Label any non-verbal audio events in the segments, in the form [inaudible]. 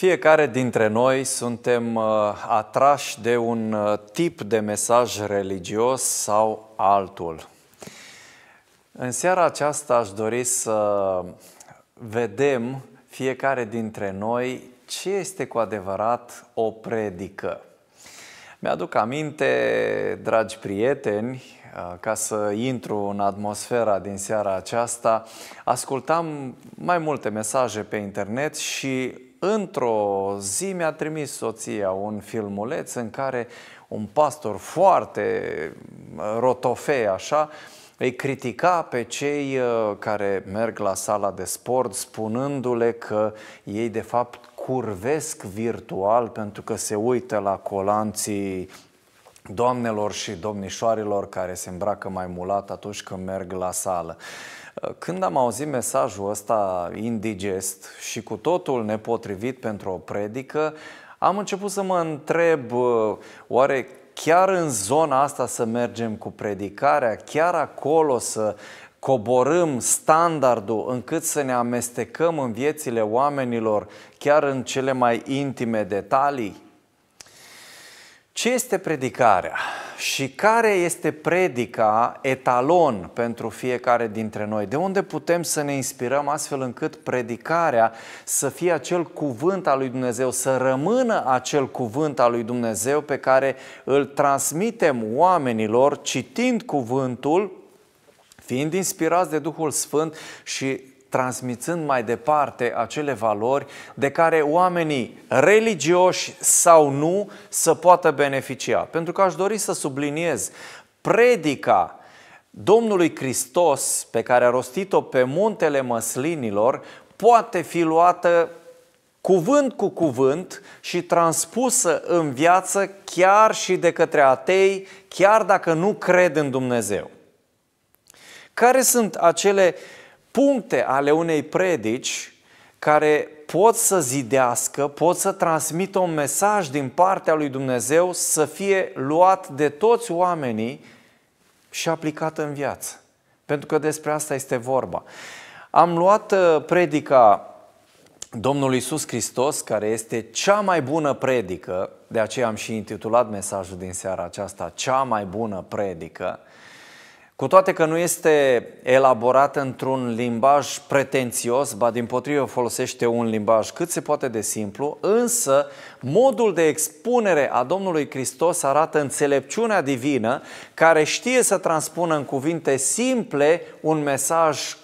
Fiecare dintre noi suntem uh, atrași de un uh, tip de mesaj religios sau altul. În seara aceasta aș dori să vedem fiecare dintre noi ce este cu adevărat o predică. Mi-aduc aminte, dragi prieteni, uh, ca să intru în atmosfera din seara aceasta, ascultam mai multe mesaje pe internet și într-o zi mi-a trimis soția un filmuleț în care un pastor foarte rotofei așa îi critica pe cei uh, care merg la sala de sport spunându-le că ei de fapt curvesc virtual pentru că se uită la colanții doamnelor și domnișoarelor care se îmbracă mai mulat atunci când merg la sală. Când am auzit mesajul ăsta indigest și cu totul nepotrivit pentru o predică, am început să mă întreb uh, oare chiar în zona asta să mergem cu predicarea, chiar acolo să coborâm standardul încât să ne amestecăm în viețile oamenilor, chiar în cele mai intime detalii? Ce este predicarea și care este predica etalon pentru fiecare dintre noi? De unde putem să ne inspirăm astfel încât predicarea să fie acel cuvânt al lui Dumnezeu, să rămână acel cuvânt al lui Dumnezeu pe care îl transmitem oamenilor citind cuvântul, fiind inspirați de Duhul Sfânt și transmițând mai departe acele valori de care oamenii religioși sau nu să poată beneficia. Pentru că aș dori să subliniez predica Domnului Hristos pe care a rostit-o pe muntele măslinilor poate fi luată cuvânt cu cuvânt și transpusă în viață chiar și de către atei, chiar dacă nu cred în Dumnezeu. Care sunt acele uh, puncte ale unei predici care pot să zidească, pot să transmită un mesaj din partea lui Dumnezeu să fie luat de toți oamenii și aplicat în viață. Pentru că despre asta este vorba. Am luat uh, predica Domnului Iisus Hristos, care este cea mai bună predică, de aceea am și intitulat mesajul din seara aceasta, cea mai bună predică, cu toate că nu este elaborat într-un limbaj pretențios, ba din potrivă folosește un limbaj cât se poate de simplu, însă modul de expunere a Domnului Hristos arată înțelepciunea divină care știe să transpună în cuvinte simple un mesaj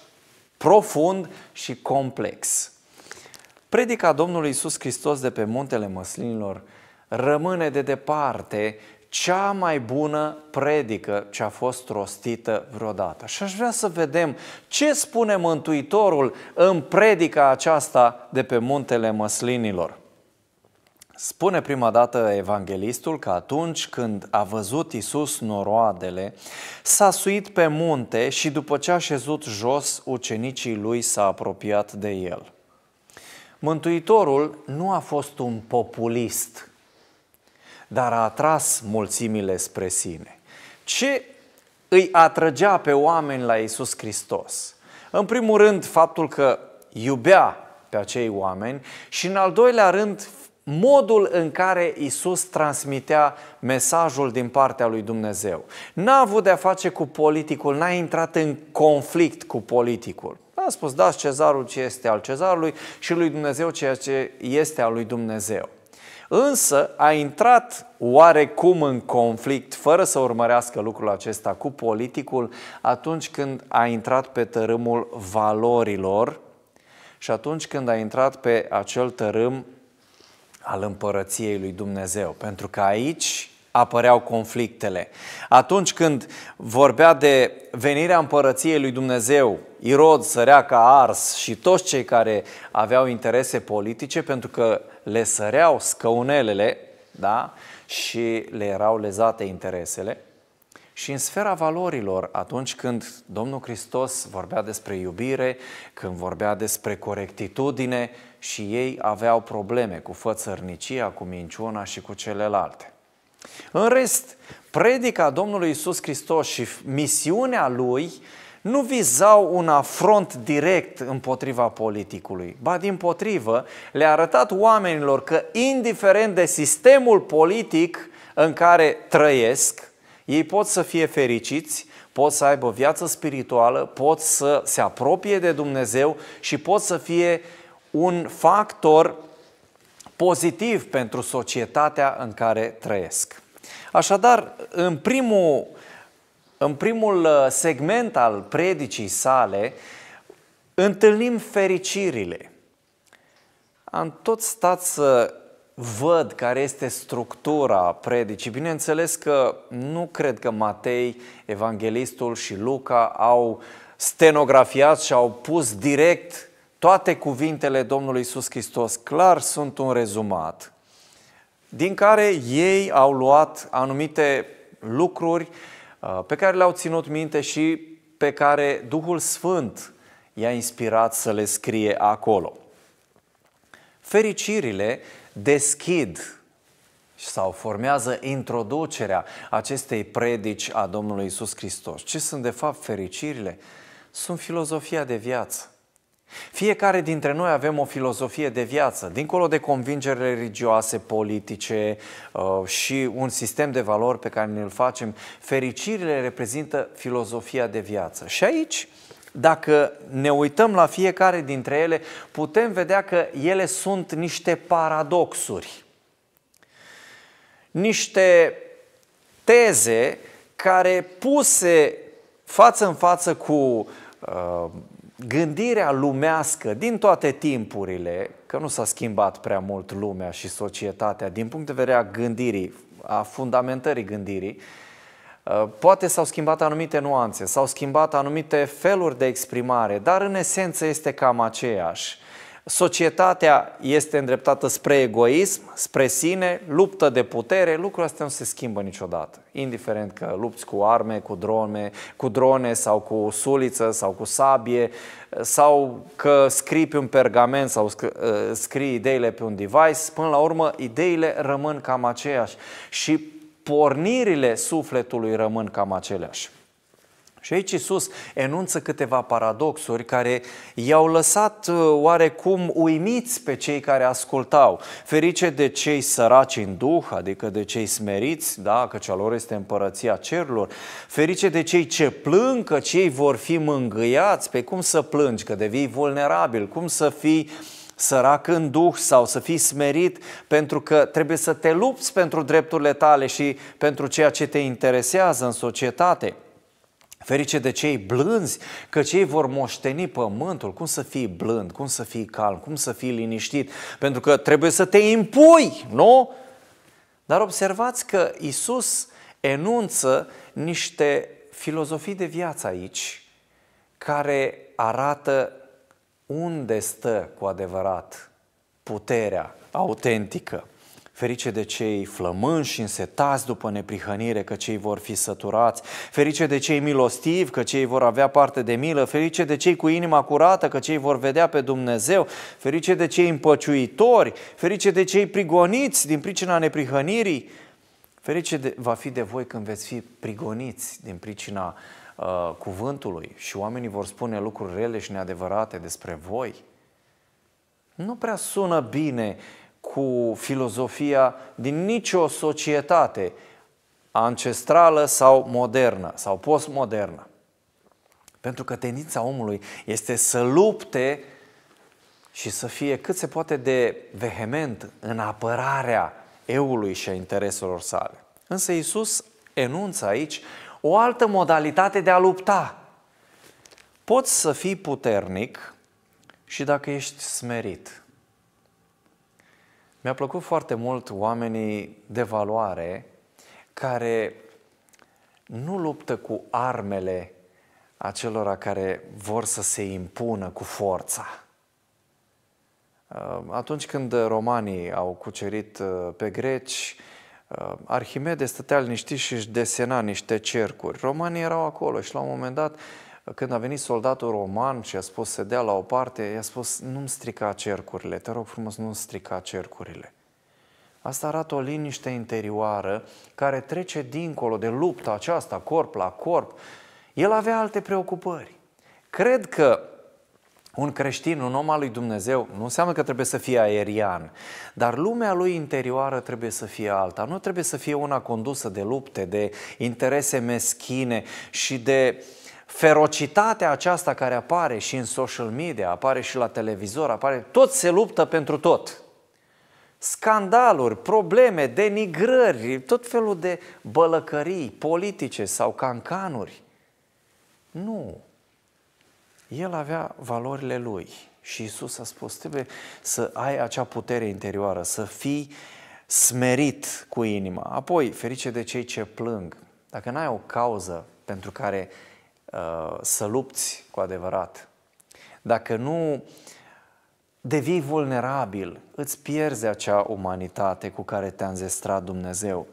profund și complex. Predica Domnului Iisus Hristos de pe muntele măslinilor rămâne de departe cea mai bună predică ce a fost rostită vreodată. Și aș vrea să vedem ce spune Mântuitorul în predica aceasta de pe muntele măslinilor. Spune prima dată evanghelistul că atunci când a văzut Isus noroadele, s-a suit pe munte și după ce a șezut jos, ucenicii lui s-a apropiat de el. Mântuitorul nu a fost un populist dar a atras mulțimile spre sine. Ce îi atrăgea pe oameni la Isus Hristos? În primul rând, faptul că iubea pe acei oameni și în al doilea rând, modul în care Isus transmitea mesajul din partea lui Dumnezeu. N-a avut de-a face cu politicul, n-a intrat în conflict cu politicul. A spus, dați cezarul ce este al cezarului și lui Dumnezeu ceea ce este al lui Dumnezeu. Însă a intrat oarecum în conflict, fără să urmărească lucrul acesta, cu politicul atunci când a intrat pe tărâmul valorilor și atunci când a intrat pe acel tărâm al împărăției lui Dumnezeu. Pentru că aici apăreau conflictele. Atunci când vorbea de venirea împărăției lui Dumnezeu, Irod, Săreaca, Ars și toți cei care aveau interese politice, pentru că le săreau scăunelele da? și le erau lezate interesele. Și în sfera valorilor, atunci când Domnul Hristos vorbea despre iubire, când vorbea despre corectitudine și ei aveau probleme cu fățărnicia, cu minciuna și cu celelalte. În rest, predica Domnului Isus Hristos și misiunea Lui nu vizau un afront direct împotriva politicului. Ba din potrivă, le-a arătat oamenilor că indiferent de sistemul politic în care trăiesc, ei pot să fie fericiți, pot să aibă viață spirituală, pot să se apropie de Dumnezeu și pot să fie un factor pozitiv pentru societatea în care trăiesc. Așadar, în primul în primul uh, segment al predicii sale, întâlnim fericirile. Am tot stat să văd care este structura predicii. Bineînțeles că nu cred că Matei, Evanghelistul și Luca au stenografiat și au pus direct toate cuvintele Domnului Iisus Hristos. Clar sunt un rezumat din care ei au luat anumite lucruri Uh, pe care le-au ținut minte și pe care Duhul Sfânt i-a inspirat să le scrie acolo. Fericirile deschid sau formează introducerea acestei predici a Domnului Isus Hristos. Ce sunt de fapt fericirile? Sunt filozofia de viață. Fiecare dintre noi avem o filozofie de viață, dincolo de convingeri religioase, politice uh, și un sistem de valori pe care ne-l facem. Fericirile reprezintă filozofia de viață. Și aici, dacă ne uităm la fiecare dintre ele, putem vedea că ele sunt niște paradoxuri, niște teze care puse față în față cu uh, gândirea lumească din toate timpurile, că nu s-a schimbat prea mult lumea și societatea din punct de vedere a gândirii, a fundamentării gândirii, uh, poate s-au schimbat anumite nuanțe, s-au schimbat anumite feluri de exprimare, dar în esență este cam aceeași. Societatea este îndreptată spre egoism, spre sine, luptă de putere, lucrul astea nu se schimbă niciodată. Indiferent că lupți cu arme, cu drone, cu drone sau cu suliță sau cu sabie sau că scrii pe un pergament sau ă, scrii ideile pe un device, până la urmă ideile rămân cam aceeași și pornirile sufletului rămân cam aceleași. Și aici Iisus enunță câteva paradoxuri care i-au lăsat uh, oarecum uimiți pe cei care ascultau. Ferice de cei săraci în duh, adică de cei smeriți, da, că cea lor este împărăția cerurilor. Ferice de cei ce plâng, că cei vor fi mângâiați. Pe cum să plângi, că devii vulnerabil, cum să fii sărac în duh sau să fii smerit pentru că trebuie să te lupți pentru drepturile tale și pentru ceea ce te interesează în societate. Ferice de cei blânzi, că cei vor moșteni pământul. Cum să fii blând, cum să fii calm, cum să fii liniștit? Pentru că trebuie să te impui, nu? Dar observați că Isus enunță niște filozofii de viață aici care arată unde stă cu adevărat puterea autentică. Ferice de cei flămânși și însetați după neprihănire, că cei vor fi săturați. Ferice de cei milostivi, că cei vor avea parte de milă. Ferice de cei cu inima curată, că cei vor vedea pe Dumnezeu. Ferice de cei împăciuitori. Ferice de cei prigoniți din pricina neprihănirii. Ferice de, va fi de voi când veți fi prigoniți din pricina uh, cuvântului și oamenii vor spune lucruri rele și neadevărate despre voi. Nu prea sună bine cu filozofia din nicio societate ancestrală sau modernă sau postmodernă. Pentru că tendința omului este să lupte și să fie cât se poate de vehement în apărarea eului și a intereselor sale. Însă Isus enunță aici o altă modalitate de a lupta. Poți să fii puternic și dacă ești smerit. Mi-a plăcut foarte mult oamenii de valoare care nu luptă cu armele acelora care vor să se impună cu forța. Uh, atunci când romanii au cucerit uh, pe greci, uh, Arhimede stătea liniștit și își desena niște cercuri. Romanii erau acolo și la un moment dat când a venit soldatul roman și a spus să dea la o parte, i-a spus nu-mi strica cercurile, te rog frumos, nu-mi strica cercurile. Asta arată o liniște interioară care trece dincolo de lupta aceasta, corp la corp. El avea alte preocupări. Cred că un creștin, un om al lui Dumnezeu, nu înseamnă că trebuie să fie aerian, dar lumea lui interioară trebuie să fie alta. Nu trebuie să fie una condusă de lupte, de interese meschine și de uh, ferocitatea aceasta care apare și în social media, apare și la televizor, apare, tot se luptă pentru tot. Scandaluri, probleme, denigrări, tot felul de bălăcării politice sau cancanuri. Nu. El avea valorile lui. Și Isus a spus, trebuie să ai acea putere interioară, să fii smerit cu inima. Apoi, ferice de cei ce plâng. Dacă n-ai o cauză pentru care uh, Uh, să lupți cu adevărat. Dacă nu devii vulnerabil, îți pierzi acea umanitate cu care te-a înzestrat Dumnezeu.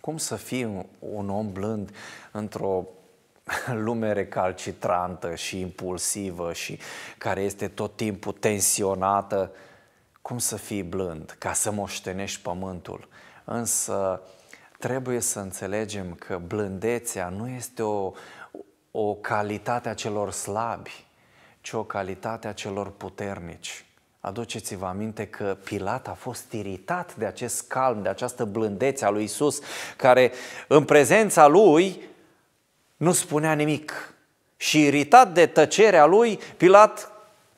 Cum să fii un om blând într-o [laughs] lume recalcitrantă și impulsivă și care este tot timpul tensionată? Cum să fii blând ca să moștenești pământul? Însă trebuie să înțelegem că blândețea nu este o o calitate a celor slabi, ci o calitate a celor puternici. Aduceți-vă aminte că Pilat a fost iritat de acest calm, de această blândețe a lui Isus, care în prezența lui nu spunea nimic. Și iritat de tăcerea lui, Pilat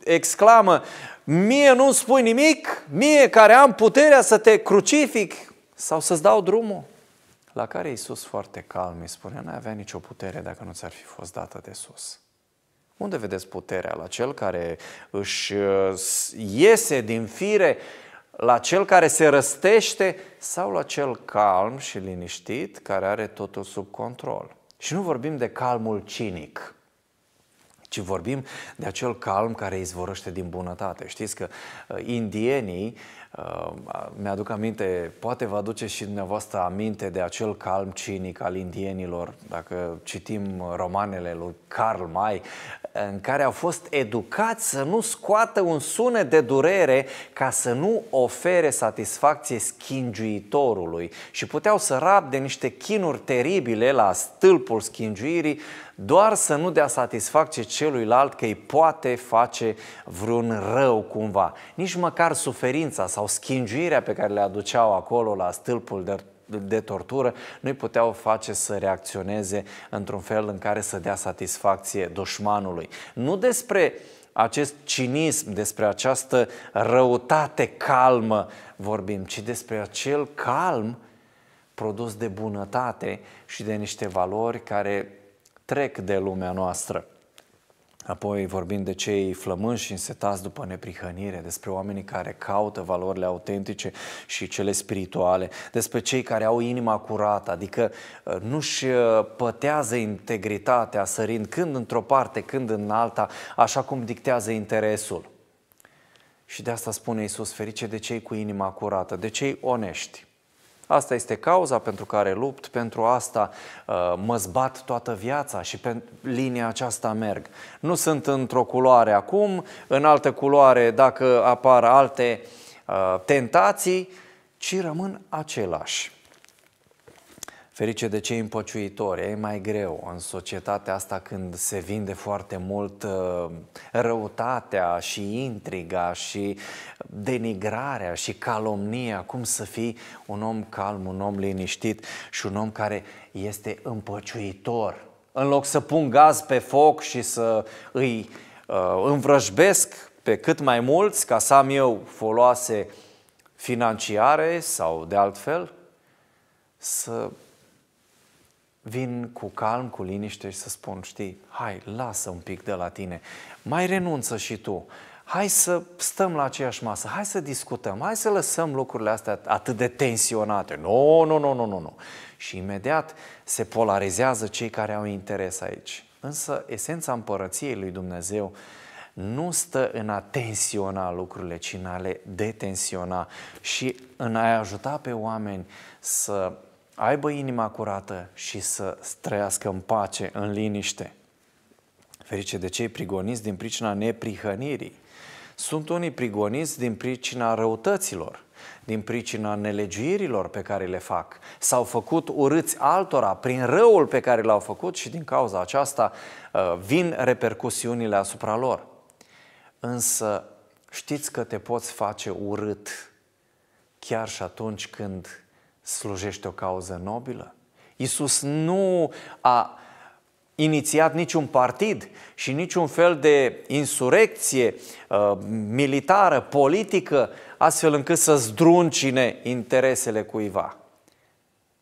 exclamă, mie nu spui nimic, mie care am puterea să te crucific sau să-ți dau drumul. La care Iisus foarte calm îi spune, n-ai avea nicio putere dacă nu ți-ar fi fost dată de sus. Unde vedeți puterea? La cel care își uh, iese din fire, la cel care se răstește sau la cel calm și liniștit care are totul sub control? Și nu vorbim de calmul cinic, ci vorbim de acel calm care izvorăște din bunătate. Știți că uh, indienii Uh, mi-aduc aminte, poate vă aduce și dumneavoastră aminte de acel calm cinic al indienilor, dacă citim romanele lui Karl May, în care au fost educați să nu scoată un sunet de durere ca să nu ofere satisfacție schingiuitorului și puteau să rabde niște chinuri teribile la stâlpul schingiuirii doar să nu dea satisfacție celuilalt că îi poate face vreun rău cumva. Nici măcar suferința sau schingiuirea pe care le aduceau acolo la stâlpul de de tortură, nu-i puteau face să reacționeze într-un fel în care să dea satisfacție dușmanului. Nu despre acest cinism, despre această răutate calmă vorbim, ci despre acel calm produs de bunătate și de niște valori care trec de lumea noastră. Apoi vorbim de cei flămânși însetați după neprihănire, despre oamenii care caută valorile autentice și cele spirituale, despre cei care au inima curată, adică uh, nu-și uh, pătează integritatea sărind când într-o parte, când în alta, așa cum dictează interesul. Și de asta spune Iisus, ferice de cei cu inima curată, de cei onești. Asta este cauza pentru care lupt, pentru asta uh, mă zbat toată viața și pe linia aceasta merg. Nu sunt într-o culoare acum, în altă culoare dacă apar alte uh, tentații, ci rămân același. Ferice de cei împăciuitori, e mai greu în societatea asta când se vinde foarte mult uh, răutatea și intriga și denigrarea și calomnia, cum să fii un om calm, un om liniștit și un om care este împăciuitor. În loc să pun gaz pe foc și să îi uh, învrăjbesc pe cât mai mulți ca să am eu foloase financiare sau de altfel, să vin cu calm, cu liniște și să spun, știi, hai, lasă un pic de la tine, mai renunță și tu, hai să stăm la aceeași masă, hai să discutăm, hai să lăsăm lucrurile astea atât de tensionate. Nu, nu, nu, nu, nu, nu. Și imediat se polarizează cei care au interes aici. Însă esența împărăției lui Dumnezeu nu stă în a tensiona lucrurile, ci în a le detensiona și în a ajuta pe oameni să aibă inima curată și să trăiască în pace, în liniște. Ferice de cei prigoniți din pricina neprihănirii. Sunt unii prigoniți din pricina răutăților, din pricina nelegiuirilor pe care le fac. S-au făcut urâți altora prin răul pe care l-au făcut și din cauza aceasta uh, vin repercusiunile asupra lor. Însă știți că te poți face urât chiar și atunci când slujește o cauză nobilă. Iisus nu a inițiat niciun partid și niciun fel de insurecție uh, militară, politică, astfel încât să zdruncine interesele cuiva.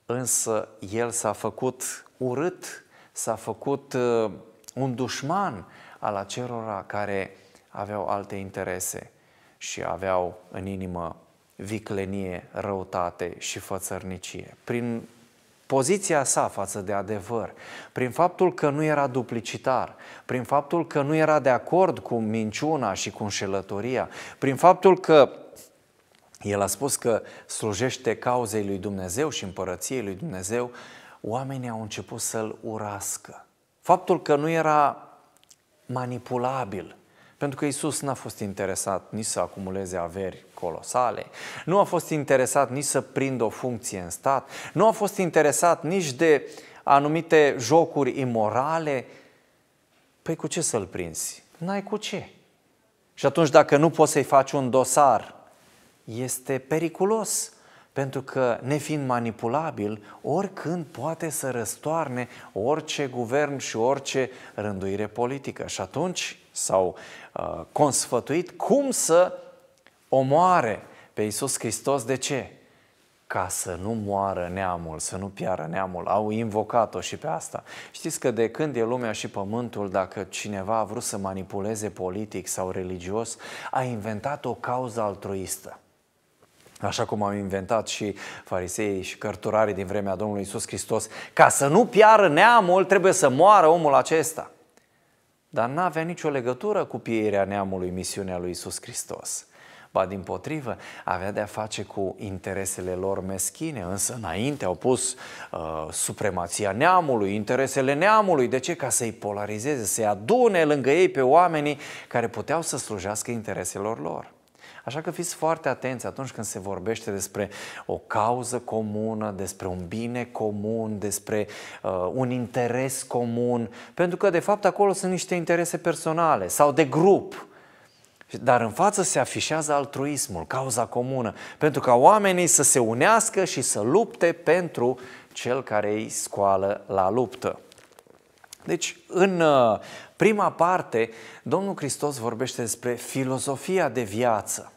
Însă el s-a făcut urât, s-a făcut uh, un dușman al acelora care aveau alte interese și aveau în inimă viclenie, răutate și fățărnicie. Prin poziția sa față de adevăr, prin faptul că nu era duplicitar, prin faptul că nu era de acord cu minciuna și cu înșelătoria, prin faptul că el a spus că slujește cauzei lui Dumnezeu și împărăției lui Dumnezeu, oamenii au început să-l urască. Faptul că nu era manipulabil, pentru că Isus n-a fost interesat nici să acumuleze averi colosale, nu a fost interesat nici să prindă o funcție în stat, nu a fost interesat nici de anumite jocuri imorale. Păi cu ce să-l prinzi? N-ai cu ce. Și atunci dacă nu poți să-i faci un dosar, este periculos pentru că, nefiind manipulabil, oricând poate să răstoarne orice guvern și orice rânduire politică. Și atunci, sau uh, consfătuit cum să omoare pe Iisus Hristos. De ce? Ca să nu moară neamul, să nu piară neamul. Au invocat-o și pe asta. Știți că de când e lumea și pământul, dacă cineva a vrut să manipuleze politic sau religios, a inventat o cauză altruistă. Așa cum au inventat și fariseii și cărturarii din vremea Domnului Isus Hristos, ca să nu piară neamul, trebuie să moară omul acesta dar n-avea nicio legătură cu pieirea neamului misiunea lui Isus Hristos. Ba din potrivă, avea de-a face cu interesele lor meschine, însă înainte au pus uh, supremația neamului, interesele neamului, de ce? Ca să-i polarizeze, să-i adune lângă ei pe oamenii care puteau să slujească intereselor lor. Așa că fiți foarte atenți atunci când se vorbește despre o cauză comună, despre un bine comun, despre uh, un interes comun, pentru că de fapt acolo sunt niște interese personale sau de grup. Dar în față se afișează altruismul, cauza comună, pentru ca oamenii să se unească și să lupte pentru cel care îi scoală la luptă. Deci, în uh, prima parte, Domnul Hristos vorbește despre filozofia de viață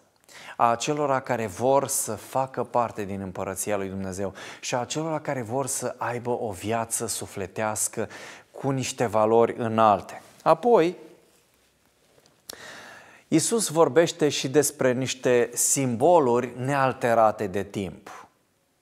a celor care vor să facă parte din împărăția lui Dumnezeu și a celor care vor să aibă o viață sufletească cu niște valori înalte. Apoi, Isus vorbește și despre niște simboluri nealterate de timp.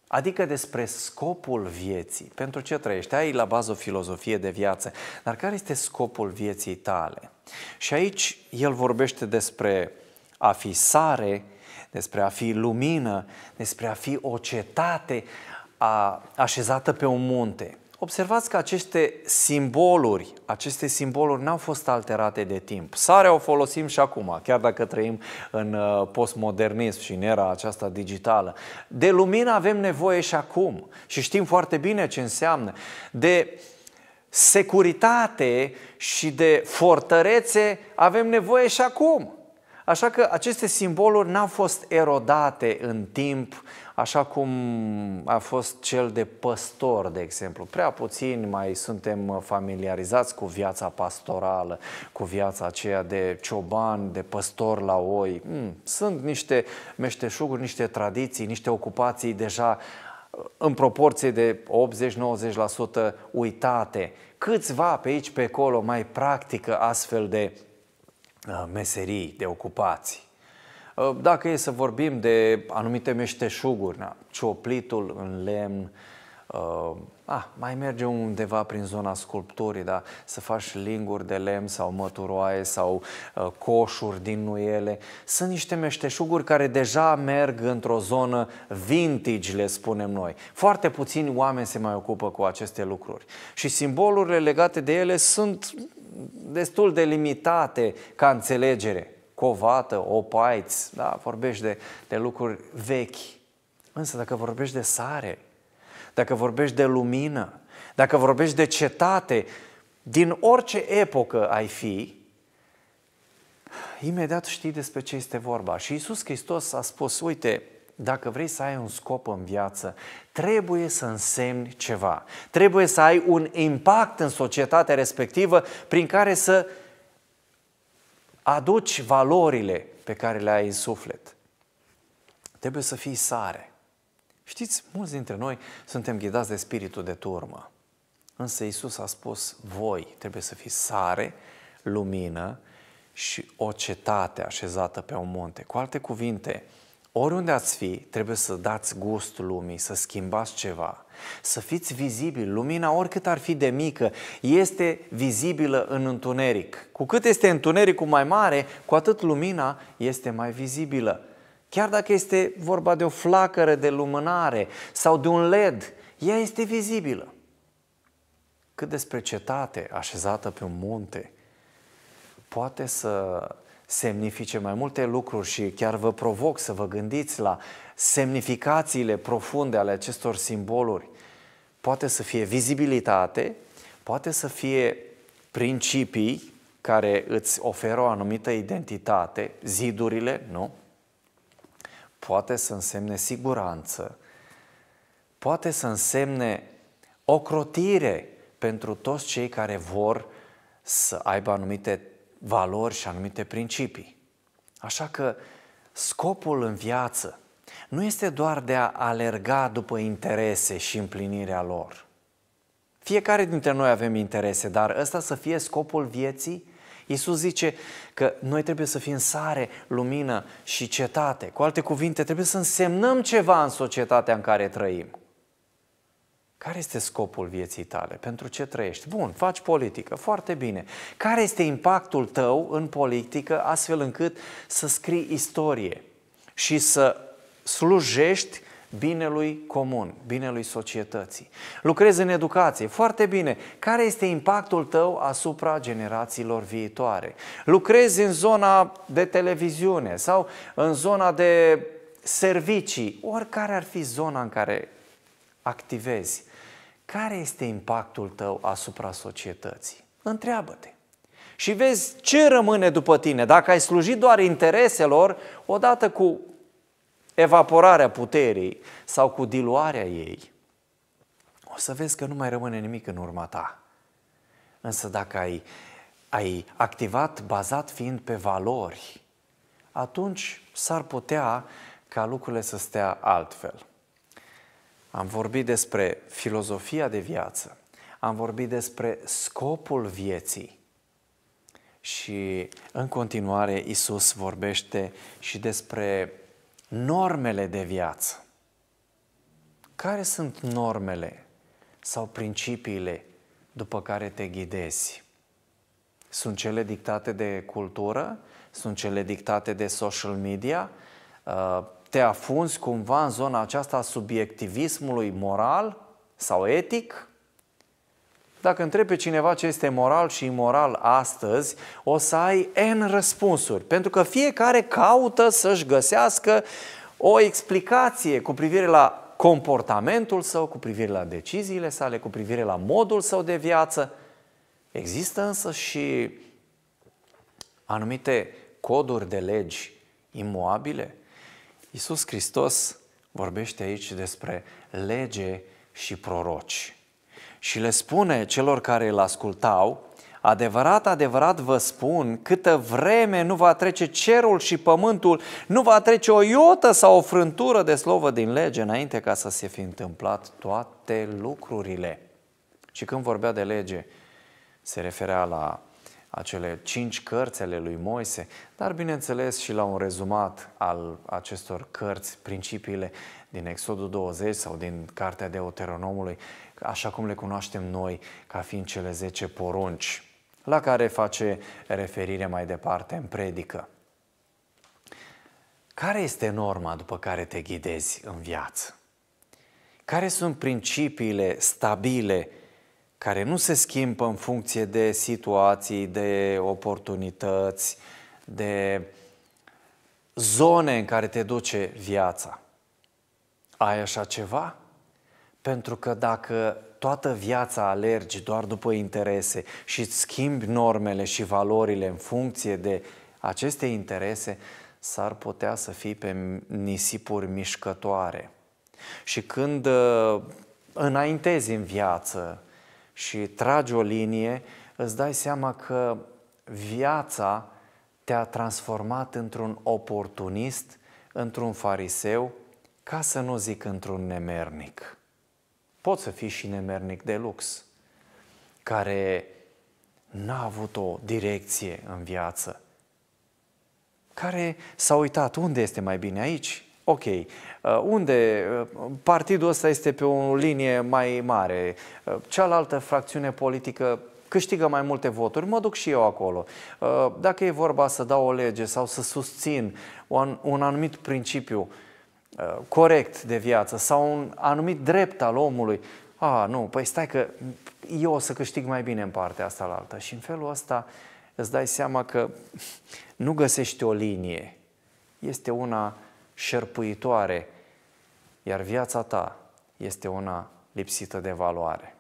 Adică despre scopul vieții. Pentru ce trăiești? Ai la bază o filozofie de viață. Dar care este scopul vieții tale? Și aici el vorbește despre a fi sare despre a fi lumină, despre a fi o cetate a, așezată pe un munte. Observați că aceste simboluri, aceste simboluri n-au fost alterate de timp. Sarea o folosim și acum, chiar dacă trăim în uh, postmodernism și în era aceasta digitală. De lumină avem nevoie și acum și știm foarte bine ce înseamnă. De securitate și de fortărețe avem nevoie și acum. Așa că aceste simboluri n-au fost erodate în timp, așa cum a fost cel de păstor, de exemplu. Prea puțin mai suntem familiarizați cu viața pastorală, cu viața aceea de cioban, de păstor la oi. Hmm, sunt niște meșteșuguri, niște tradiții, niște ocupații deja uh, în proporție de 80-90% uitate. Câțiva pe aici, pe acolo, mai practică astfel de Uh, meserii, de ocupații. Uh, dacă e să vorbim de anumite meșteșuguri, na, cioplitul în lemn, uh, a, ah, mai merge undeva prin zona sculpturii, da? să faci linguri de lemn sau măturoaie sau uh, coșuri din nuiele. Sunt niște meșteșuguri care deja merg într-o zonă vintage, le spunem noi. Foarte puțini oameni se mai ocupă cu aceste lucruri. Și simbolurile legate de ele sunt destul de limitate ca înțelegere. Covată, opaiți, da, vorbești de, de lucruri vechi. Însă dacă vorbești de sare, dacă vorbești de lumină, dacă vorbești de cetate, din orice epocă ai fi, imediat știi despre ce este vorba. Și Isus Hristos a spus, uite, dacă vrei să ai un scop în viață, trebuie să însemni ceva. Trebuie să ai un impact în societatea respectivă prin care să aduci valorile pe care le ai în suflet. Trebuie să fii sare. Știți, mulți dintre noi suntem ghidați de spiritul de turmă. Însă Isus a spus, voi trebuie să fiți sare, lumină și o cetate așezată pe un munte. Cu alte cuvinte, Oriunde ați fi, trebuie să dați gust lumii, să schimbați ceva, să fiți vizibili. Lumina, oricât ar fi de mică, este vizibilă în întuneric. Cu cât este întunericul mai mare, cu atât lumina este mai vizibilă. Chiar dacă este vorba de o flacără de lumânare sau de un LED, ea este vizibilă. Cât despre cetate așezată pe un munte, poate să semnifice mai multe lucruri și chiar vă provoc să vă gândiți la semnificațiile profunde ale acestor simboluri. Poate să fie vizibilitate, poate să fie principii care îți oferă o anumită identitate, zidurile, nu? Poate să însemne siguranță, poate să însemne ocrotire pentru toți cei care vor să aibă anumite valori și anumite principii. Așa că scopul în viață nu este doar de a alerga după interese și împlinirea lor. Fiecare dintre noi avem interese, dar ăsta să fie scopul vieții? Iisus zice că noi trebuie să fim sare, lumină și cetate. Cu alte cuvinte, trebuie să însemnăm ceva în societatea în care trăim. Care este scopul vieții tale? Pentru ce trăiești? Bun, faci politică, foarte bine. Care este impactul tău în politică astfel încât să scrii istorie și să slujești binelui comun, binelui societății. Lucrezi în educație, foarte bine. Care este impactul tău asupra generațiilor viitoare? Lucrezi în zona de televiziune sau în zona de servicii, oricare ar fi zona în care activezi care este impactul tău asupra societății? Întreabă-te. Și vezi ce rămâne după tine. Dacă ai slujit doar intereselor, odată cu evaporarea puterii sau cu diluarea ei, o să vezi că nu mai rămâne nimic în urma ta. Însă dacă ai, ai activat bazat fiind pe valori, atunci s-ar putea ca lucrurile să stea altfel. Am vorbit despre filozofia de viață, am vorbit despre scopul vieții și în continuare Isus vorbește și despre normele de viață. Care sunt normele sau principiile după care te ghidezi? Sunt cele dictate de cultură? Sunt cele dictate de social media? Uh, te afunzi cumva în zona aceasta a subiectivismului moral sau etic? Dacă întrebi pe cineva ce este moral și imoral astăzi, o să ai N răspunsuri, pentru că fiecare caută să-și găsească o explicație cu privire la comportamentul său, cu privire la deciziile sale, cu privire la modul său de viață. Există însă și anumite coduri de legi imoabile, Iisus Hristos vorbește aici despre lege și proroci. Și le spune celor care îl ascultau, adevărat, adevărat vă spun, câtă vreme nu va trece cerul și pământul, nu va trece o iotă sau o frântură de slovă din lege înainte ca să se fi întâmplat toate lucrurile. Și când vorbea de lege, se referea la acele cinci cărți ale lui Moise, dar bineînțeles și la un rezumat al acestor cărți, principiile din Exodul 20 sau din Cartea Deuteronomului, așa cum le cunoaștem noi ca fiind cele 10 porunci, la care face referire mai departe în predică. Care este norma după care te ghidezi în viață? Care sunt principiile stabile care nu se schimbă în funcție de situații, de oportunități, de zone în care te duce viața. Ai așa ceva? Pentru că dacă toată viața alergi doar după interese și îți schimbi normele și valorile în funcție de aceste interese, s-ar putea să fii pe nisipuri mișcătoare. Și când uh, înaintezi în viață, și tragi o linie, îți dai seama că viața te-a transformat într-un oportunist, într-un fariseu, ca să nu zic într-un nemernic. Poți să fii și nemernic de lux, care n-a avut o direcție în viață, care s-a uitat unde este mai bine aici, ok, Uh, unde uh, partidul ăsta este pe o linie mai mare, uh, cealaltă fracțiune politică câștigă mai multe voturi, mă duc și eu acolo. Dacă e vorba să dau o lege sau să susțin un, anumit principiu corect de viață sau un anumit drept al omului, a, nu, păi stai că eu o să câștig mai bine în partea asta la alta. Și în felul ăsta îți dai seama că nu găsești o linie. Este una șerpuitoare iar viața ta este una lipsită de valoare.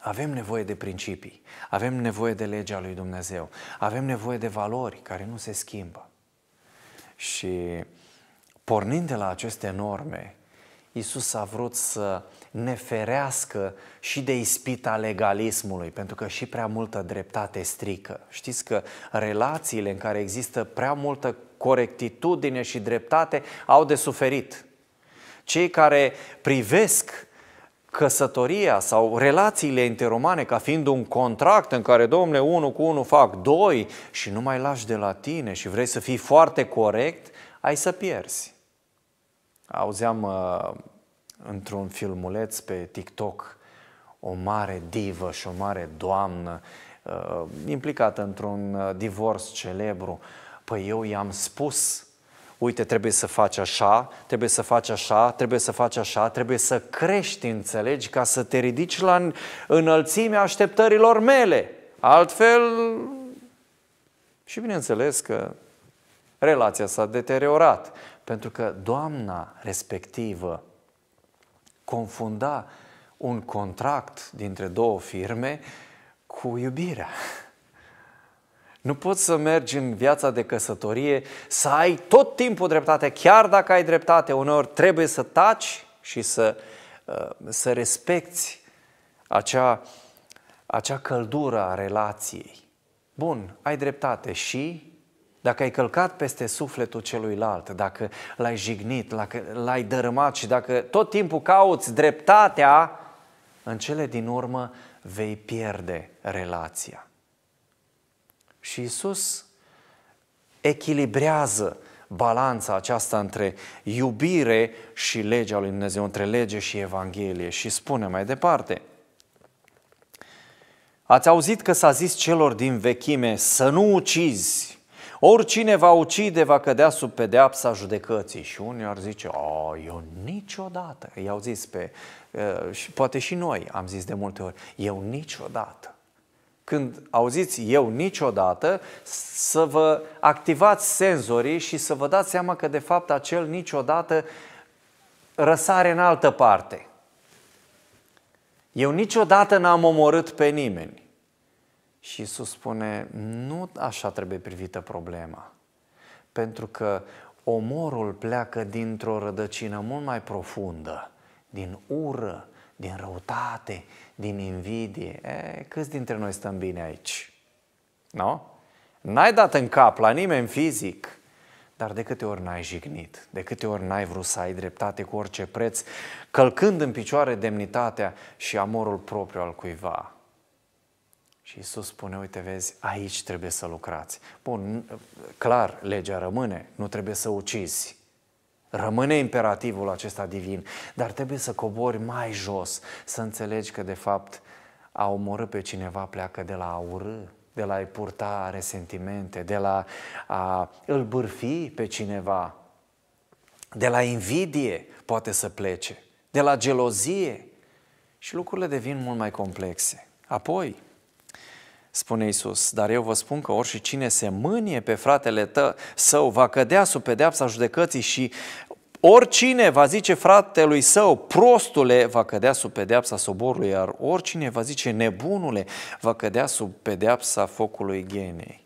Avem nevoie de principii, avem nevoie de legea lui Dumnezeu, avem nevoie de valori care nu se schimbă. Și pornind de la aceste norme, Isus a vrut să ne ferească și de ispita legalismului, pentru că și prea multă dreptate strică. Știți că relațiile în care există prea multă corectitudine și dreptate au de suferit cei care privesc căsătoria sau relațiile interumane ca fiind un contract în care, domne, unul cu unul fac doi și nu mai lași de la tine și vrei să fii foarte corect, ai să pierzi. Auzeam uh, într-un filmuleț pe TikTok o mare divă și o mare doamnă uh, implicată într-un uh, divorț celebru. Păi eu i-am spus uite, trebuie să faci așa, trebuie să faci așa, trebuie să faci așa, trebuie să crești, înțelegi, ca să te ridici la înălțimea așteptărilor mele. Altfel, și bineînțeles că relația s-a deteriorat, pentru că doamna respectivă confunda un contract dintre două firme cu iubirea. Nu poți să mergi în viața de căsătorie să ai tot timpul dreptate, chiar dacă ai dreptate, uneori trebuie să taci și să, uh, să respecti acea, acea căldură a relației. Bun, ai dreptate și dacă ai călcat peste sufletul celuilalt, dacă l-ai jignit, dacă l-ai dărâmat și dacă tot timpul cauți dreptatea, în cele din urmă vei pierde relația. Și Isus echilibrează balanța aceasta între iubire și legea lui Dumnezeu, între lege și Evanghelie. Și spune mai departe, Ați auzit că s-a zis celor din vechime să nu ucizi. Oricine va ucide va cădea sub pedeapsa judecății. Și unii ar zice, o, eu niciodată, i-au zis pe, uh, și poate și noi am zis de multe ori, eu niciodată când auziți eu niciodată, să vă activați senzorii și să vă dați seama că de fapt acel niciodată răsare în altă parte. Eu niciodată n-am omorât pe nimeni. Și Isus spune, nu așa trebuie privită problema. Pentru că omorul pleacă dintr-o rădăcină mult mai profundă, din ură, din răutate, din invidie. E, câți dintre noi stăm bine aici? Nu? N-ai dat în cap la nimeni fizic, dar de câte ori n-ai jignit, de câte ori n-ai vrut să ai dreptate cu orice preț, călcând în picioare demnitatea și amorul propriu al cuiva. Și Isus spune, uite, vezi, aici trebuie să lucrați. Bun, clar, legea rămâne, nu trebuie să ucizi, Rămâne imperativul acesta divin, dar trebuie să cobori mai jos, să înțelegi că de fapt a omorâ pe cineva pleacă de la a urâ, de la a-i purta resentimente, de la a îl bârfi pe cineva, de la invidie poate să plece, de la gelozie și lucrurile devin mult mai complexe. Apoi, spune Isus, dar eu vă spun că cine se mânie pe fratele tă, său va cădea sub pedeapsa judecății și oricine va zice fratelui său, prostule, va cădea sub pedeapsa soborului, iar oricine va zice nebunule, va cădea sub pedeapsa focului ghenei.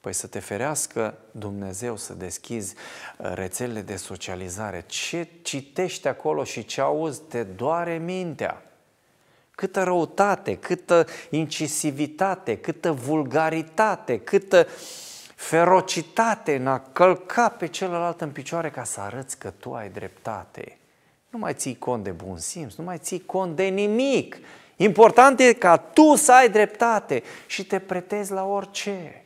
Păi să te ferească Dumnezeu să deschizi uh, rețelele de socializare. Ce citești acolo și ce auzi te doare mintea. Câtă răutate, câtă incisivitate, câtă vulgaritate, câtă ferocitate în a călca pe celălalt în picioare ca să arăți că tu ai dreptate. Nu mai ții cont de bun simț, nu mai ții cont de nimic. Important e ca tu să ai dreptate și te pretezi la orice.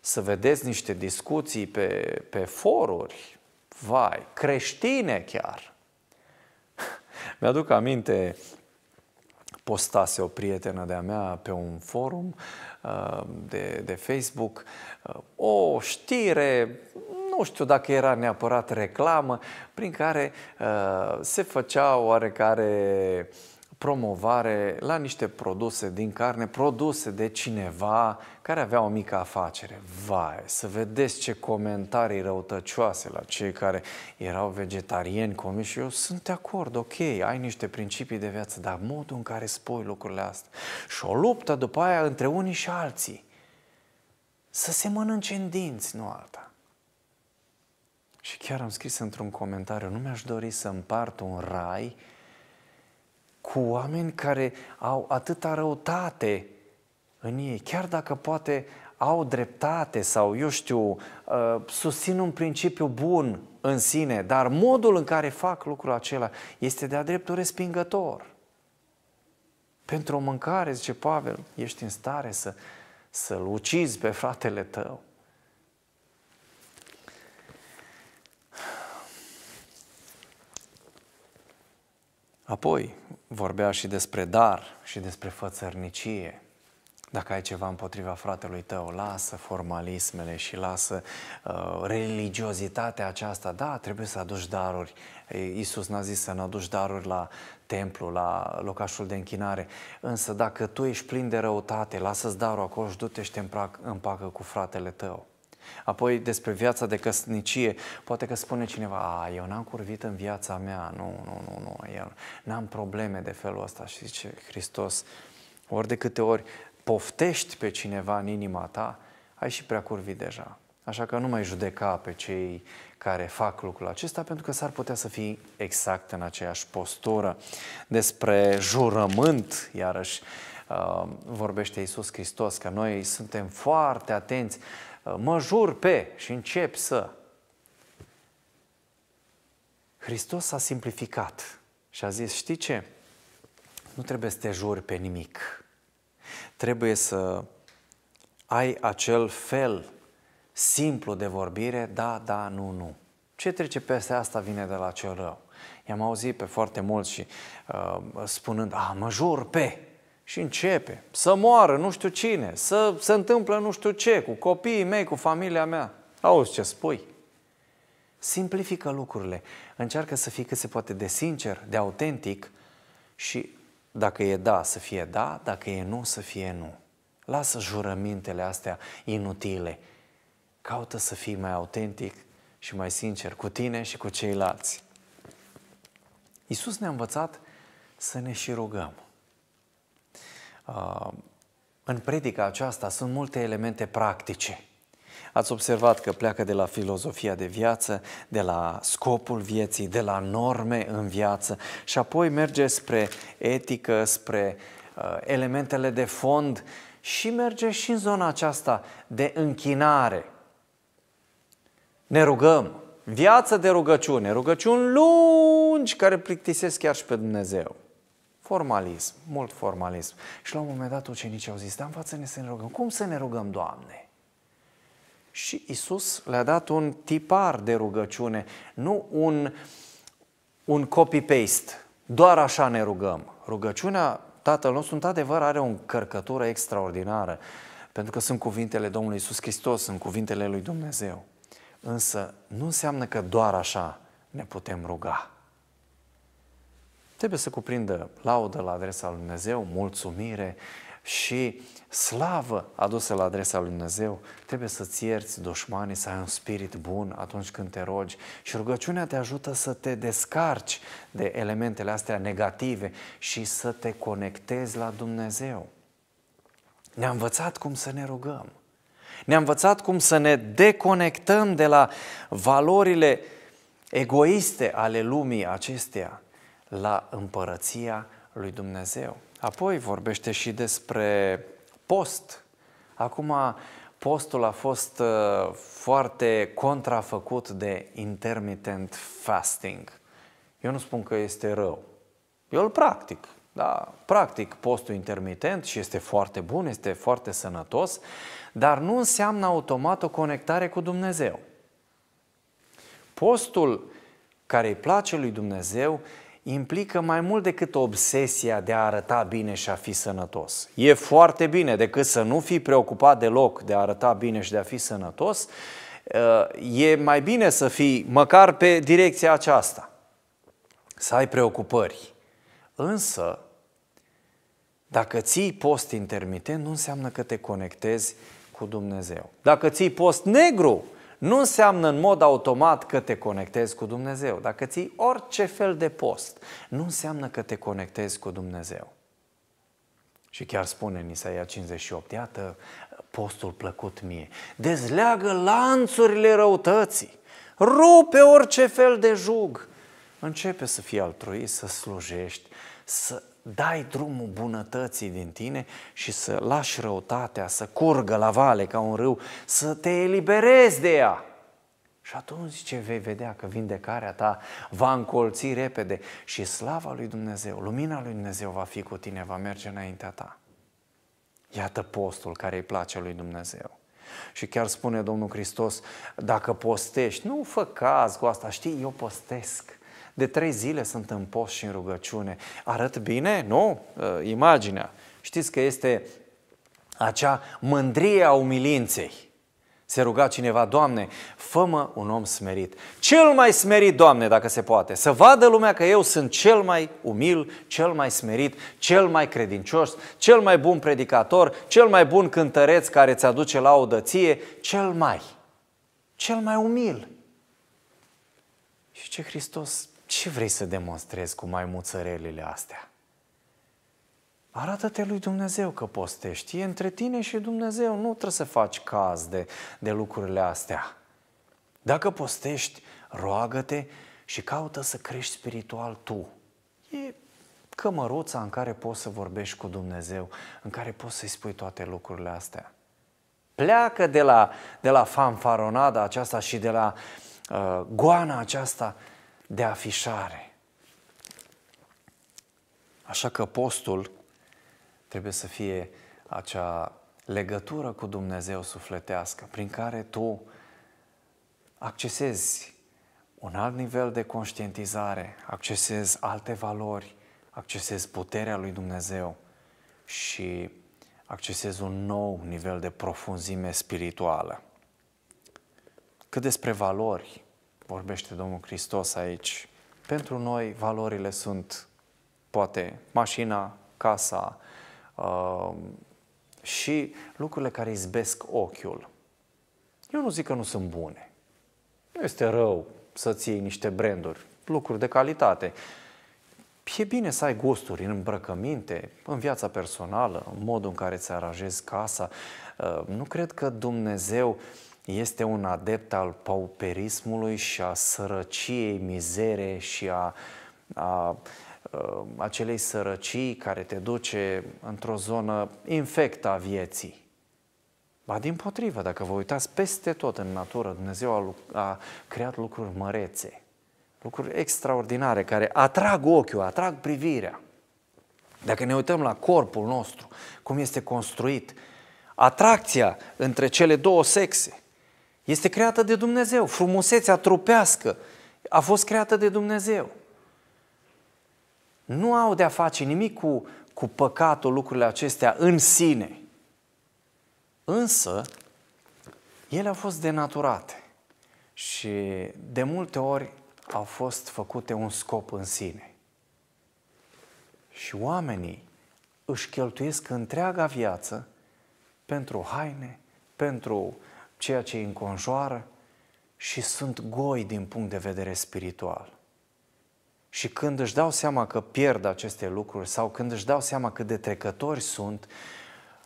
Să vedeți niște discuții pe, pe foruri, vai, creștine chiar, mi-aduc aminte, postase o prietenă de-a mea pe un forum uh, de, de Facebook uh, o știre, nu știu dacă era neapărat reclamă, prin care uh, se făcea oarecare uh, promovare la niște produse din carne, produse de cineva care avea o mică afacere. Vai, să vedeți ce comentarii răutăcioase la cei care erau vegetarieni și Eu sunt de acord, ok, ai niște principii de viață, dar modul în care spui lucrurile astea și o luptă după aia între unii și alții. Să se mănânce în dinți, nu alta. Și chiar am scris într-un comentariu, nu mi-aș dori să împart un rai cu oameni care au atâta răutate în ei, chiar dacă poate au dreptate sau, eu știu, uh, susțin un principiu bun în sine, dar modul în care fac lucrul acela este de-a dreptul respingător. Pentru o mâncare, zice Pavel, ești în stare să, să-l ucizi pe fratele tău. Apoi vorbea și despre dar și despre fățărnicie. Dacă ai ceva împotriva fratelui tău, lasă formalismele și lasă uh, religiozitatea aceasta. Da, trebuie să aduci daruri. Iisus n-a zis să nu aduci daruri la templu, la locașul de închinare. Însă dacă tu ești plin de răutate, lasă-ți darul acolo și du-te și te împacă, împacă cu fratele tău. Apoi despre viața de căsnicie, poate că spune cineva, a, eu n-am curvit în viața mea, nu, nu, nu, nu, eu n-am probleme de felul ăsta. Și zice Hristos, ori de câte ori poftești pe cineva în inima ta, ai și prea curvit deja. Așa că nu mai judeca pe cei care fac lucrul acesta, pentru că s-ar putea să fii exact în aceeași postură. Despre jurământ, iarăși, uh, vorbește Iisus Hristos, că noi suntem foarte atenți Uh, mă jur pe și încep să. Hristos s-a simplificat și a zis, știi ce? Nu trebuie să te juri pe nimic. Trebuie să ai acel fel simplu de vorbire, da, da, nu, nu. Ce trece peste asta vine de la cel rău. I-am auzit pe foarte mulți și uh, spunând, a, ah, mă jur pe, și începe să moară nu știu cine, să se întâmplă nu știu ce, cu copiii mei, cu familia mea. Auzi ce spui. Simplifică lucrurile. Încearcă să fii cât se poate de sincer, de autentic și dacă e da, să fie da, dacă e nu, să fie nu. Lasă jurămintele astea inutile. Caută să fii mai autentic și mai sincer cu tine și cu ceilalți. Iisus ne-a învățat să ne și rugăm. Ah, în predica aceasta sunt multe elemente practice. Ați observat că pleacă de la filozofia de viață, de la scopul vieții, de la norme în viață și apoi merge spre etică, spre uh, elementele de fond și merge și în zona aceasta de închinare. Ne rugăm, viață de rugăciune, rugăciuni lungi care plictisesc chiar și pe Dumnezeu. Formalism, mult formalism. Și la un moment dat ucenicii au zis, da, învață-ne să ne rugăm. Cum să ne rugăm, Doamne? Și Isus le-a dat un tipar de rugăciune, nu un, un copy-paste. Doar așa ne rugăm. Rugăciunea Tatăl nostru, într-adevăr, are o încărcătură extraordinară, pentru că sunt cuvintele Domnului Isus Hristos, sunt cuvintele lui Dumnezeu. Însă nu înseamnă că doar așa ne putem ruga trebuie să cuprindă laudă la adresa lui Dumnezeu, mulțumire și slavă adusă la adresa lui Dumnezeu. Trebuie să-ți ierți dușmanii, să ai un spirit bun atunci când te rogi și rugăciunea te ajută să te descarci de elementele astea negative și să te conectezi la Dumnezeu. Ne-a învățat cum să ne rugăm. Ne-a învățat cum să ne deconectăm de la valorile egoiste ale lumii acesteia la împărăția lui Dumnezeu. Apoi vorbește și despre post. Acum postul a fost uh, foarte contrafăcut de intermittent fasting. Eu nu spun că este rău. Eu îl practic. Da, practic postul intermitent și este foarte bun, este foarte sănătos, dar nu înseamnă automat o conectare cu Dumnezeu. Postul care îi place lui Dumnezeu implică mai mult decât obsesia de a arăta bine și a fi sănătos. E foarte bine decât să nu fii preocupat deloc de a arăta bine și de a fi sănătos, uh, e mai bine să fii măcar pe direcția aceasta, să ai preocupări. Însă, dacă ții post intermitent, nu înseamnă că te conectezi cu Dumnezeu. Dacă ții post negru, nu înseamnă în mod automat că te conectezi cu Dumnezeu. Dacă ții orice fel de post, nu înseamnă că te conectezi cu Dumnezeu. Și chiar spune în Isaia 58, iată postul plăcut mie, dezleagă lanțurile răutății, rupe orice fel de jug, începe să fii altruist, să slujești, să dai drumul bunătății din tine și să lași răutatea să curgă la vale ca un râu, să te eliberezi de ea. Și atunci zice, vei vedea că vindecarea ta va încolți repede și slava lui Dumnezeu, lumina lui Dumnezeu va fi cu tine, va merge înaintea ta. Iată postul care îi place lui Dumnezeu. Și chiar spune Domnul Hristos, dacă postești, nu fă caz cu asta, știi, eu postesc. De trei zile sunt în post și în rugăciune. Arăt bine? Nu? Ă, imaginea. Știți că este acea mândrie a umilinței. Se ruga cineva, Doamne, fă un om smerit. Cel mai smerit, Doamne, dacă se poate. Să vadă lumea că eu sunt cel mai umil, cel mai smerit, cel mai credincios, cel mai bun predicator, cel mai bun cântăreț care îți aduce la odăție, cel mai, cel mai umil. Și ce Hristos ce vrei să demonstrezi cu mai maimuțărelile astea? Arată-te lui Dumnezeu că postești. E între tine și Dumnezeu. Nu trebuie să faci caz de, de lucrurile astea. Dacă postești, roagă-te și caută să crești spiritual tu. E cămăruța în care poți să vorbești cu Dumnezeu, în care poți să-i spui toate lucrurile astea. Pleacă de la, de la fanfaronada aceasta și de la uh, goana aceasta de afișare. Așa că postul trebuie să fie acea legătură cu Dumnezeu sufletească prin care tu accesezi un alt nivel de conștientizare, accesezi alte valori, accesezi puterea lui Dumnezeu și accesezi un nou nivel de profunzime spirituală. Cât despre valori, vorbește Domnul Hristos aici. Pentru noi valorile sunt poate mașina, casa uh, și lucrurile care izbesc ochiul. Eu nu zic că nu sunt bune. Nu este rău să ții niște branduri, lucruri de calitate. E bine să ai gusturi în îmbrăcăminte, în viața personală, în modul în care ți aranjezi casa. Uh, nu cred că Dumnezeu este un adept al pauperismului și a sărăciei, mizere și a, a, a acelei sărăcii care te duce într-o zonă infectă a vieții. Ba din potrivă, dacă vă uitați peste tot în natură, Dumnezeu a, a creat lucruri mărețe, lucruri extraordinare care atrag ochiul, atrag privirea. Dacă ne uităm la corpul nostru, cum este construit, atracția între cele două sexe, este creată de Dumnezeu. Frumusețea trupească a fost creată de Dumnezeu. Nu au de-a face nimic cu, cu păcatul lucrurile acestea în sine. Însă, ele au fost denaturate și de multe ori au fost făcute un scop în sine. Și oamenii își cheltuiesc întreaga viață pentru haine, pentru uh, ceea ce îi înconjoară și sunt goi din punct de vedere spiritual. Și când își dau seama că pierd aceste lucruri sau când își dau seama cât de trecători sunt,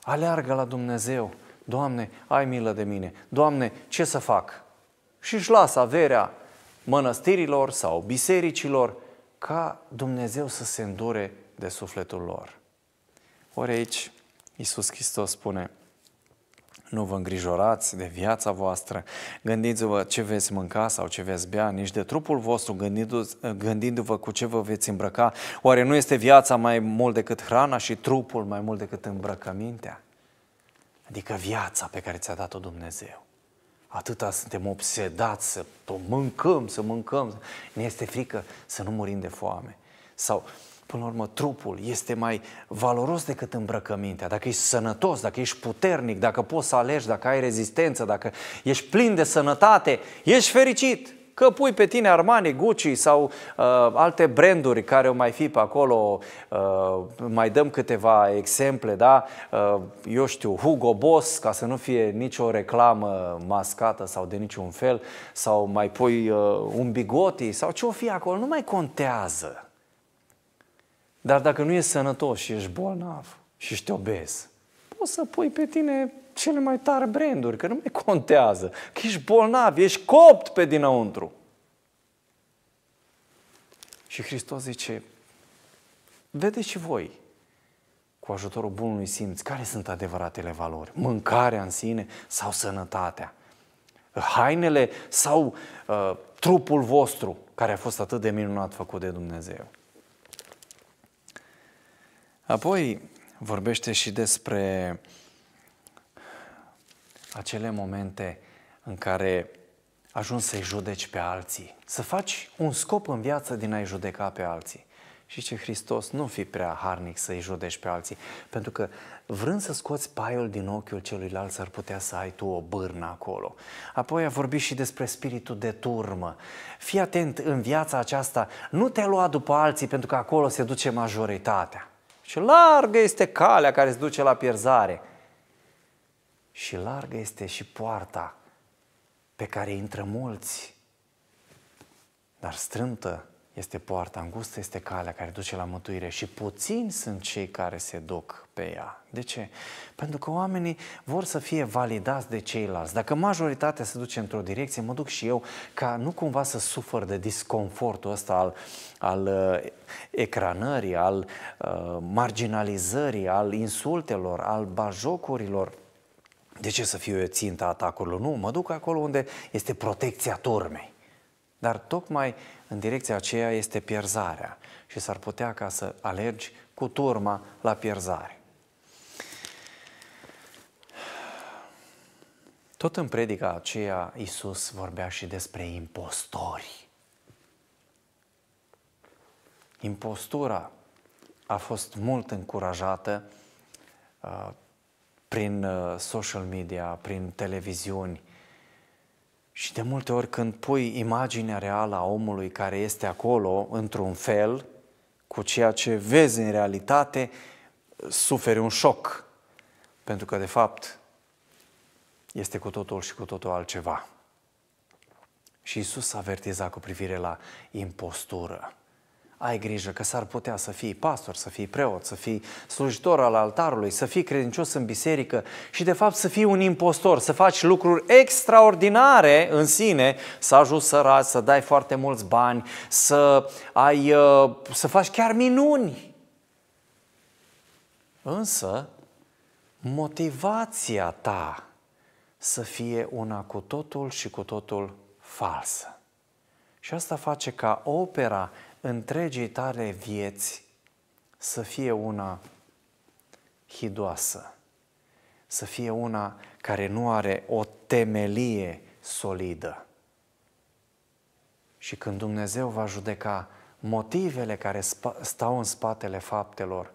aleargă la Dumnezeu. Doamne, ai milă de mine. Doamne, ce să fac? Și își lasă averea mănăstirilor sau bisericilor ca Dumnezeu să se îndure de sufletul lor. Ori aici Iisus Hristos spune, nu vă îngrijorați de viața voastră, gândiți-vă ce veți mânca sau ce veți bea, nici de trupul vostru, gândindu-vă cu ce vă veți îmbrăca. Oare nu este viața mai mult decât hrana și trupul mai mult decât îmbrăcămintea? Adică viața pe care ți-a dat-o Dumnezeu. Atâta suntem obsedați să o mâncăm, să mâncăm. Ne este frică să nu murim de foame. Sau Până la urmă, trupul este mai valoros decât îmbrăcămintea. Dacă ești sănătos, dacă ești puternic, dacă poți să alegi, dacă ai rezistență, dacă ești plin de sănătate, ești fericit. Că pui pe tine Armani, Gucci sau uh, alte branduri care o mai fi pe acolo, uh, mai dăm câteva exemple, da? Uh, eu știu, Hugo Boss, ca să nu fie nicio reclamă mascată sau de niciun fel, sau mai pui uh, un bigoti sau ce o fi acolo, nu mai contează. Dar dacă nu ești sănătos și ești bolnav și ești obez, poți să pui pe tine cele mai tare branduri, că nu mai contează, că ești bolnav, ești copt pe dinăuntru. Și Hristos zice, vedeți și voi, cu ajutorul bunului simț, care sunt adevăratele valori? Mâncarea în sine sau sănătatea? Hainele sau uh, trupul vostru care a fost atât de minunat făcut de Dumnezeu? Apoi vorbește și despre acele momente în care ajungi să-i judeci pe alții, să faci un scop în viață din a-i judeca pe alții. Și ce Hristos, nu fi prea harnic să-i judeci pe alții, pentru că vrând să scoți paiul din ochiul celuilalt, s-ar putea să ai tu o bârnă acolo. Apoi a vorbit și despre spiritul de turmă. Fii atent în viața aceasta, nu te lua după alții, pentru că acolo se duce majoritatea. Și largă este calea care îți duce la pierzare. Și largă este și poarta pe care intră mulți, dar strântă este poarta îngustă, este calea care duce la mântuire și puțini sunt cei care se duc pe ea. De ce? Pentru că oamenii vor să fie validați de ceilalți. Dacă majoritatea se duce într-o direcție, mă duc și eu ca nu cumva să sufăr de disconfortul ăsta al, al uh, ecranării, al uh, marginalizării, al insultelor, al bajocurilor. De ce să fiu eu ținta atacurilor? Nu, mă duc acolo unde este protecția turmei. Dar tocmai uh, în direcția aceea este pierzarea și s-ar putea ca să alergi cu turma la pierzare. Tot în predica aceea, Iisus vorbea și despre impostori. Impostura a fost mult încurajată uh, prin uh, social media, prin televiziuni, și de multe ori când pui imaginea reală a omului care este acolo, într-un fel, cu ceea ce vezi în realitate, suferi un șoc. Pentru că, de fapt, este cu totul și cu totul altceva. Și Isus avertiza cu privire la impostură ai grijă că s-ar putea să fii pastor, să fii preot, să fii slujitor al altarului, să fii credincios în biserică și de fapt să fii un impostor, să faci lucruri extraordinare în sine, să ajungi sărat, să dai foarte mulți bani, să, ai, uh, să faci chiar minuni. Însă, motivația ta să fie una cu totul și cu totul falsă. Și asta face ca opera întregii tale vieți să fie una hidoasă, să fie una care nu are o temelie solidă. Și când Dumnezeu va judeca motivele care stau în spatele faptelor,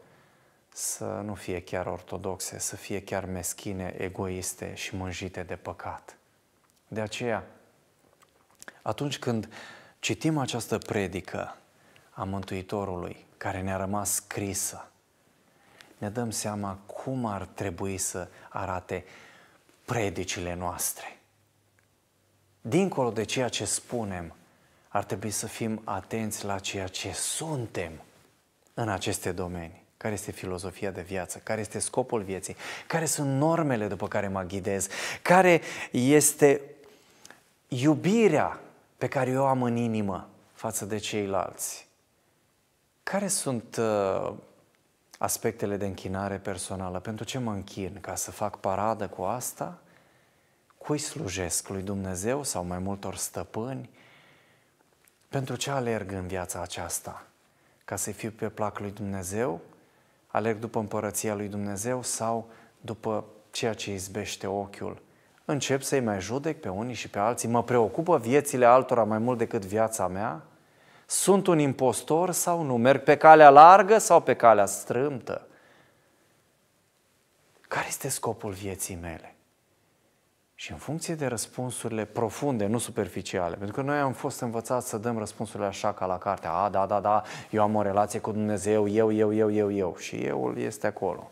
să nu fie chiar ortodoxe, să fie chiar meschine, egoiste și mânjite de păcat. De aceea, atunci când citim această predică, a Mântuitorului care ne-a rămas scrisă, ne dăm seama cum ar trebui să arate predicile noastre. Dincolo de ceea ce spunem, ar trebui să fim atenți la ceea ce suntem în aceste domenii. Care este filozofia de viață? Care este scopul vieții? Care sunt normele după care mă ghidez? Care este iubirea pe care eu am în inimă față de ceilalți? Care sunt uh, aspectele de închinare personală? Pentru ce mă închin? Ca să fac paradă cu asta? Cui slujesc? Lui Dumnezeu sau mai multor stăpâni? Pentru ce alerg în viața aceasta? Ca să fiu pe plac lui Dumnezeu? Alerg după împărăția lui Dumnezeu sau după ceea ce izbește ochiul? Încep să-i mai judec pe unii și pe alții? Mă preocupă viețile altora mai mult decât viața mea? Sunt un impostor sau nu? Merg pe calea largă sau pe calea strâmtă? Care este scopul vieții mele? Și în funcție de răspunsurile profunde, nu superficiale, pentru că noi am fost învățați să dăm răspunsurile așa ca la carte. A, da, da, da, eu am o relație cu Dumnezeu, eu, eu, eu, eu, eu. Și euul este acolo.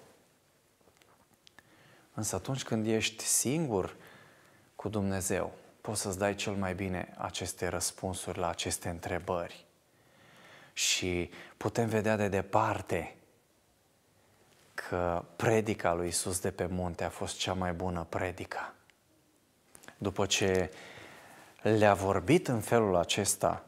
Însă atunci când ești singur cu Dumnezeu, poți să-ți dai cel mai bine aceste răspunsuri la aceste întrebări și putem vedea de departe că predica lui Isus de pe munte a fost cea mai bună predică. După ce le-a vorbit în felul acesta,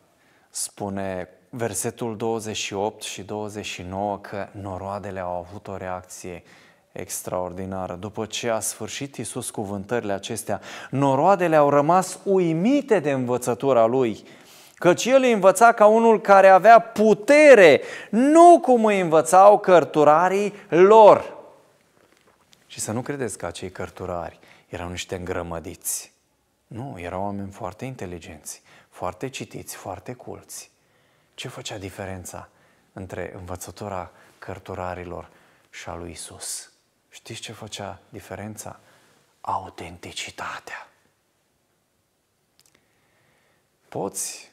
spune versetul 28 și 29 că noroadele au avut o reacție extraordinară. După ce a sfârșit Isus cuvântările acestea, noroadele au rămas uimite de învățătura lui căci el îi învăța ca unul care avea putere, nu cum îi învățau cărturarii lor. Și să nu credeți că acei cărturari erau niște îngrămădiți. Nu, erau oameni foarte inteligenți, foarte citiți, foarte culți. Ce făcea diferența între învățătura cărturarilor și a lui Isus? Știți ce făcea diferența? Autenticitatea. Poți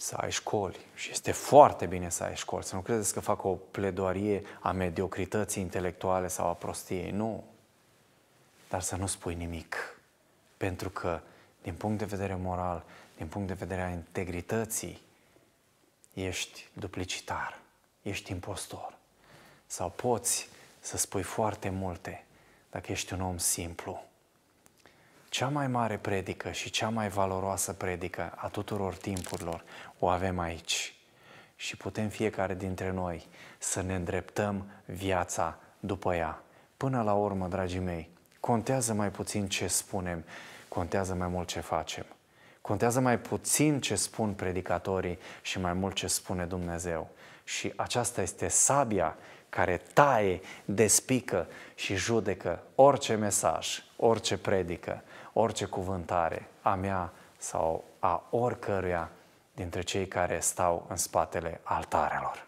să ai școli și este foarte bine să ai școli, să nu credeți că fac o pledoarie a mediocrității intelectuale sau a prostiei, nu. Dar să nu spui nimic, pentru că din punct de vedere moral, din punct de vedere a integrității, ești duplicitar, ești impostor. Sau poți să spui foarte multe dacă ești un om simplu cea mai mare predică și cea mai valoroasă predică a tuturor timpurilor o avem aici. Și putem fiecare dintre noi să ne îndreptăm viața după ea. Până la urmă, dragii mei, contează mai puțin ce spunem, contează mai mult ce facem. Contează mai puțin ce spun predicatorii și mai mult ce spune Dumnezeu. Și aceasta este sabia care taie, despică și judecă orice mesaj, orice predică, orice cuvântare a mea sau a oricăruia dintre cei care stau în spatele altarelor.